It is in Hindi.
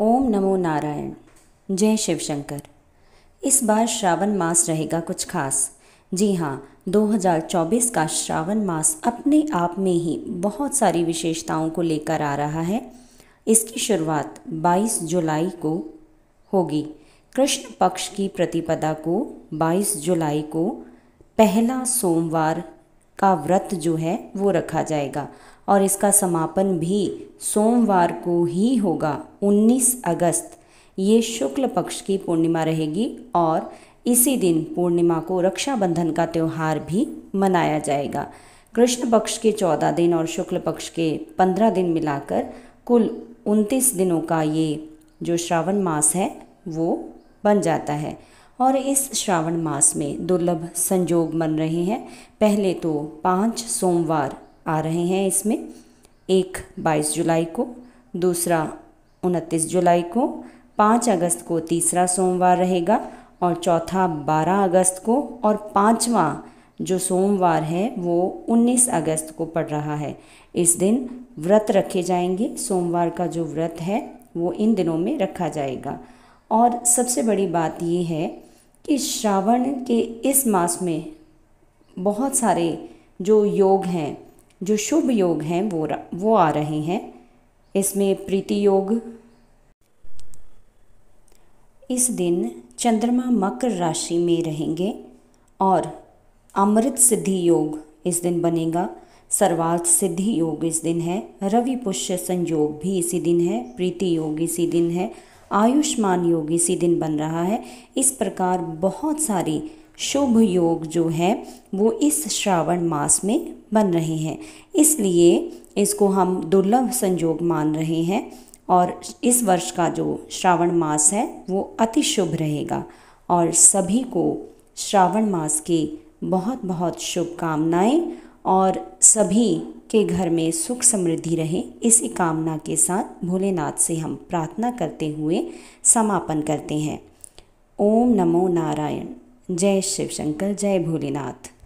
ओम नमो नारायण जय शिव शंकर इस बार श्रावण मास रहेगा कुछ खास जी हाँ 2024 का श्रावण मास अपने आप में ही बहुत सारी विशेषताओं को लेकर आ रहा है इसकी शुरुआत 22 जुलाई को होगी कृष्ण पक्ष की प्रतिपदा को 22 जुलाई को पहला सोमवार का व्रत जो है वो रखा जाएगा और इसका समापन भी सोमवार को ही होगा 19 अगस्त ये शुक्ल पक्ष की पूर्णिमा रहेगी और इसी दिन पूर्णिमा को रक्षाबंधन का त्यौहार भी मनाया जाएगा कृष्ण पक्ष के चौदह दिन और शुक्ल पक्ष के पंद्रह दिन मिलाकर कुल उनतीस दिनों का ये जो श्रावण मास है वो बन जाता है और इस श्रावण मास में दुर्लभ संजोग बन रहे हैं पहले तो पाँच सोमवार आ रहे हैं इसमें एक 22 जुलाई को दूसरा 29 जुलाई को पाँच अगस्त को तीसरा सोमवार रहेगा और चौथा 12 अगस्त को और पाँचवा जो सोमवार है वो 19 अगस्त को पड़ रहा है इस दिन व्रत रखे जाएंगे सोमवार का जो व्रत है वो इन दिनों में रखा जाएगा और सबसे बड़ी बात ये है कि श्रावण के इस मास में बहुत सारे जो योग हैं जो शुभ योग हैं वो वो आ रहे हैं इसमें प्रीति योग इस दिन चंद्रमा मकर राशि में रहेंगे और अमृत सिद्धि योग इस दिन बनेगा सर्वार्थ सिद्धि योग इस दिन है रवि पुष्य संयोग भी इसी दिन है प्रीति योग इसी दिन है आयुष्मान योग इसी दिन बन रहा है इस प्रकार बहुत सारे शुभ योग जो है वो इस श्रावण मास में बन रहे हैं इसलिए इसको हम दुर्लभ संयोग मान रहे हैं और इस वर्ष का जो श्रावण मास है वो अति शुभ रहेगा और सभी को श्रावण मास की बहुत बहुत शुभकामनाएं और सभी के घर में सुख समृद्धि रहे इसी कामना के साथ भोलेनाथ से हम प्रार्थना करते हुए समापन करते हैं ओम नमो नारायण जय शिव शंकर जय भोलेनाथ